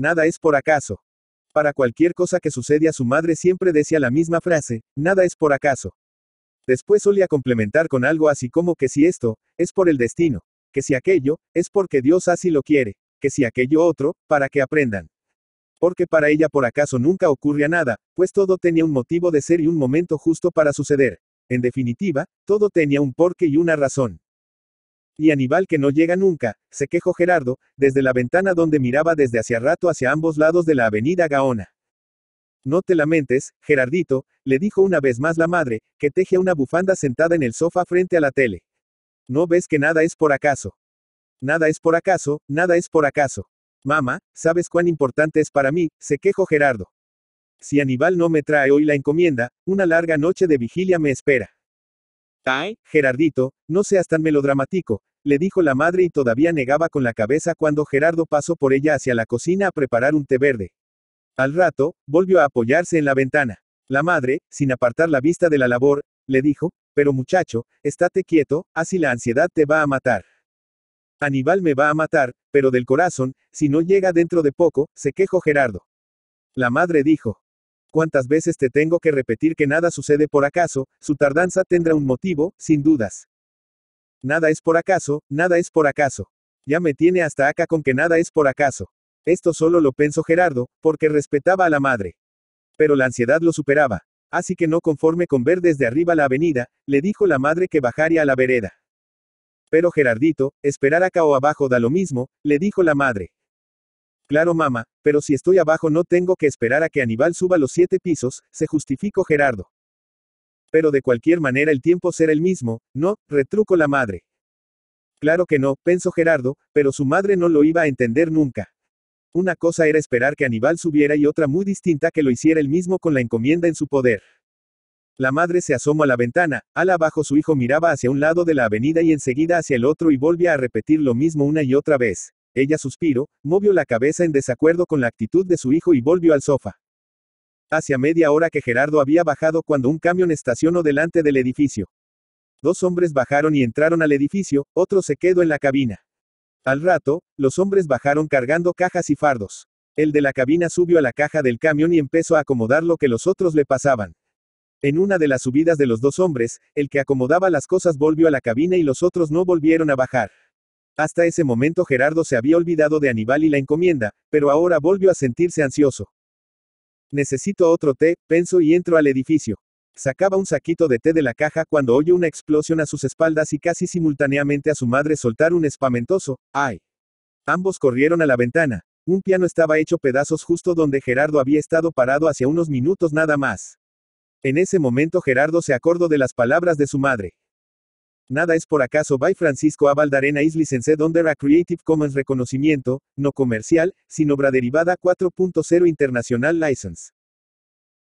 Nada es por acaso. Para cualquier cosa que sucede a su madre siempre decía la misma frase, nada es por acaso. Después solía complementar con algo así como que si esto, es por el destino, que si aquello, es porque Dios así lo quiere, que si aquello otro, para que aprendan. Porque para ella por acaso nunca ocurría nada, pues todo tenía un motivo de ser y un momento justo para suceder. En definitiva, todo tenía un porqué y una razón. Y Aníbal que no llega nunca, se quejó Gerardo, desde la ventana donde miraba desde hacía rato hacia ambos lados de la avenida Gaona. No te lamentes, Gerardito, le dijo una vez más la madre, que teje una bufanda sentada en el sofá frente a la tele. ¿No ves que nada es por acaso? Nada es por acaso, nada es por acaso. Mamá, ¿sabes cuán importante es para mí? se quejó Gerardo. Si Aníbal no me trae hoy la encomienda, una larga noche de vigilia me espera. Ay, Gerardito, no seas tan melodramático, le dijo la madre y todavía negaba con la cabeza cuando Gerardo pasó por ella hacia la cocina a preparar un té verde. Al rato, volvió a apoyarse en la ventana. La madre, sin apartar la vista de la labor, le dijo, pero muchacho, estate quieto, así la ansiedad te va a matar. Aníbal me va a matar, pero del corazón, si no llega dentro de poco, se quejó Gerardo. La madre dijo, ¿Cuántas veces te tengo que repetir que nada sucede por acaso? Su tardanza tendrá un motivo, sin dudas. Nada es por acaso, nada es por acaso. Ya me tiene hasta acá con que nada es por acaso. Esto solo lo pensó Gerardo, porque respetaba a la madre. Pero la ansiedad lo superaba. Así que no conforme con ver desde arriba la avenida, le dijo la madre que bajaría a la vereda. Pero Gerardito, esperar acá o abajo da lo mismo, le dijo la madre. Claro mamá, pero si estoy abajo no tengo que esperar a que Aníbal suba los siete pisos, se justificó Gerardo. Pero de cualquier manera el tiempo será el mismo, ¿no? retrucó la madre. Claro que no, pensó Gerardo, pero su madre no lo iba a entender nunca. Una cosa era esperar que Aníbal subiera y otra muy distinta que lo hiciera él mismo con la encomienda en su poder. La madre se asomó a la ventana, al abajo su hijo miraba hacia un lado de la avenida y enseguida hacia el otro y volvía a repetir lo mismo una y otra vez. Ella suspiró, movió la cabeza en desacuerdo con la actitud de su hijo y volvió al sofá. Hacia media hora que Gerardo había bajado cuando un camión estacionó delante del edificio. Dos hombres bajaron y entraron al edificio, otro se quedó en la cabina. Al rato, los hombres bajaron cargando cajas y fardos. El de la cabina subió a la caja del camión y empezó a acomodar lo que los otros le pasaban. En una de las subidas de los dos hombres, el que acomodaba las cosas volvió a la cabina y los otros no volvieron a bajar. Hasta ese momento Gerardo se había olvidado de Aníbal y la encomienda, pero ahora volvió a sentirse ansioso. Necesito otro té, pensó y entro al edificio. Sacaba un saquito de té de la caja cuando oyó una explosión a sus espaldas y casi simultáneamente a su madre soltar un espamentoso, ¡ay! Ambos corrieron a la ventana. Un piano estaba hecho pedazos justo donde Gerardo había estado parado hace unos minutos nada más. En ese momento Gerardo se acordó de las palabras de su madre. Nada es por acaso by Francisco A. Valdarena is licensed under a Creative Commons reconocimiento, no comercial, sin obra derivada 4.0 International License.